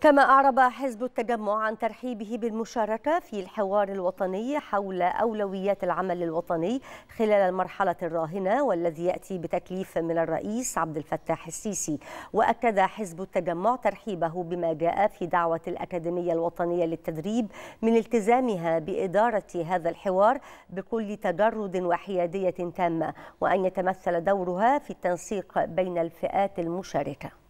كما أعرب حزب التجمع عن ترحيبه بالمشاركة في الحوار الوطني حول أولويات العمل الوطني خلال المرحلة الراهنة والذي يأتي بتكليف من الرئيس عبد الفتاح السيسي وأكد حزب التجمع ترحيبه بما جاء في دعوة الأكاديمية الوطنية للتدريب من التزامها بإدارة هذا الحوار بكل تجرد وحيادية تامة وأن يتمثل دورها في التنسيق بين الفئات المشاركة